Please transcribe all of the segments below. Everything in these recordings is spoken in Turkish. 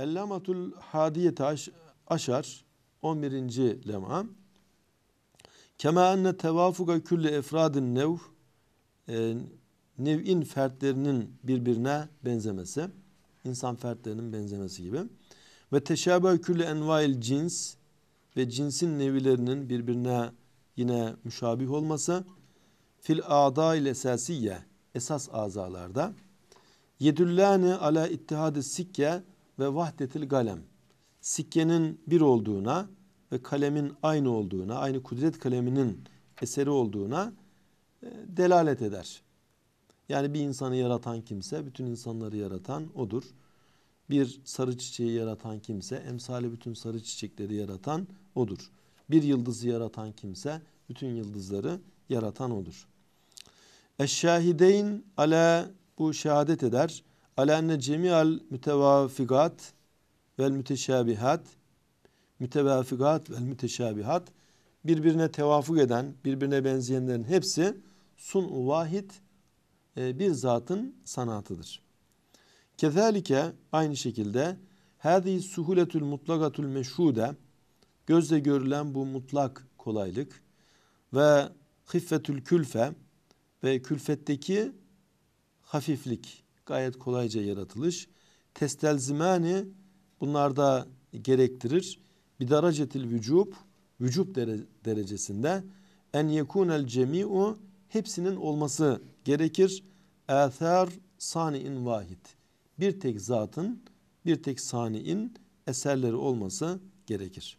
Ellamatul Hadiyete aş, Aşar 11. lema Kema enne tevafuka külli efradin nev e, nev'in fertlerinin birbirine benzemesi insan fertlerinin benzemesi gibi ve teşabeh külli envail cins ve cinsin nevilerinin birbirine yine müşabih olması fil ada ile esasiye esas azalarda yedüllâni ala ittihad-ı sikke ve vahdetil galem. Sikkenin bir olduğuna ve kalemin aynı olduğuna, aynı kudret kaleminin eseri olduğuna e, delalet eder. Yani bir insanı yaratan kimse, bütün insanları yaratan odur. Bir sarı çiçeği yaratan kimse, emsali bütün sarı çiçekleri yaratan odur. Bir yıldızı yaratan kimse, bütün yıldızları yaratan odur. Eşşahideyn ale bu şehadet eder ala enne cemi'al mütevafikat vel müteşabihat mütevafikat vel müteşabihat birbirine tevafuk eden, birbirine benzeyenlerin hepsi sun vahid e, bir zatın sanatıdır. Kezalike aynı şekilde hadi suhuletül mutlakatul meşhude gözle görülen bu mutlak kolaylık ve hiffetül külfe ve külfetteki hafiflik gayet kolayca yaratılış. Testelzimani bunlar da gerektirir. daracetil vücub vücub derecesinde en yekunel cemi'u hepsinin olması gerekir. Ether sani'in vahid. Bir tek zatın, bir tek sani'in eserleri olması gerekir.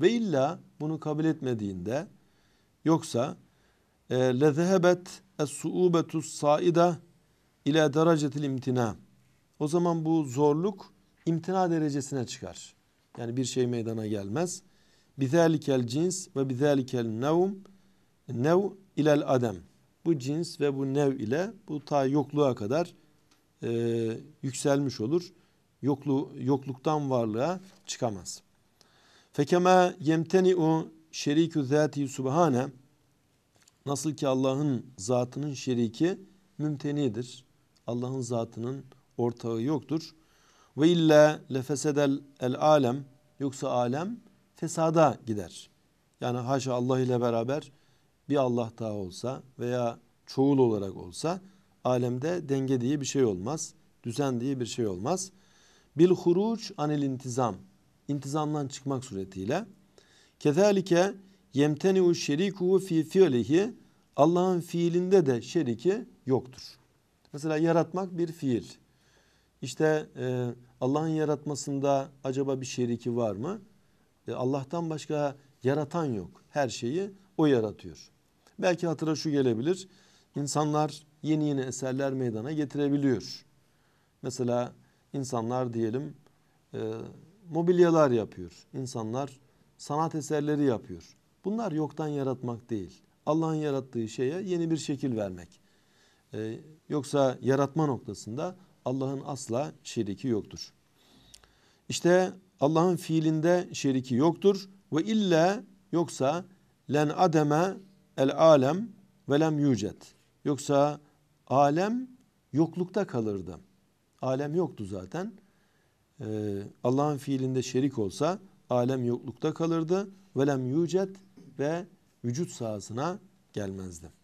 Ve illa bunu kabul etmediğinde yoksa e, lezehebet es-suubetus saida ila derecetil imtina. O zaman bu zorluk imtina derecesine çıkar. Yani bir şey meydana gelmez. Bizalikel cins ve bizalikel nevm nev ilel adem. Bu cins ve bu nev ile bu ta yokluğa kadar e, yükselmiş olur. Yoklu, yokluktan varlığa çıkamaz. Fekeme yemteni'u şerikü zati subhane Nasıl ki Allah'ın zatının şeriki mümtenidir. Allah'ın zatının ortağı yoktur. Ve illa lefesedel el alem yoksa alem fesada gider. Yani haşa Allah ile beraber bir Allah daha olsa veya çoğul olarak olsa alemde denge diye bir şey olmaz. Düzen diye bir şey olmaz. Bil huruç anil intizam. İntizamdan çıkmak suretiyle. Kezalike yemteniu şeriku fi fiilihi Allah'ın fiilinde de şeriki yoktur. Mesela yaratmak bir fiil. İşte e, Allah'ın yaratmasında acaba bir şeriki var mı? E, Allah'tan başka yaratan yok. Her şeyi o yaratıyor. Belki hatıra şu gelebilir. İnsanlar yeni yeni eserler meydana getirebiliyor. Mesela insanlar diyelim e, mobilyalar yapıyor. İnsanlar sanat eserleri yapıyor. Bunlar yoktan yaratmak değil. Allah'ın yarattığı şeye yeni bir şekil vermek. Ee, yoksa yaratma noktasında Allah'ın asla şeriki yoktur. İşte Allah'ın fiilinde şeriki yoktur ve illa yoksa len ademe el alem ve lem yücet. Yoksa alem yoklukta kalırdı. Alem yoktu zaten. Ee, Allah'ın fiilinde şerik olsa alem yoklukta kalırdı. Ve lem yücet ve vücut sahasına gelmezdi.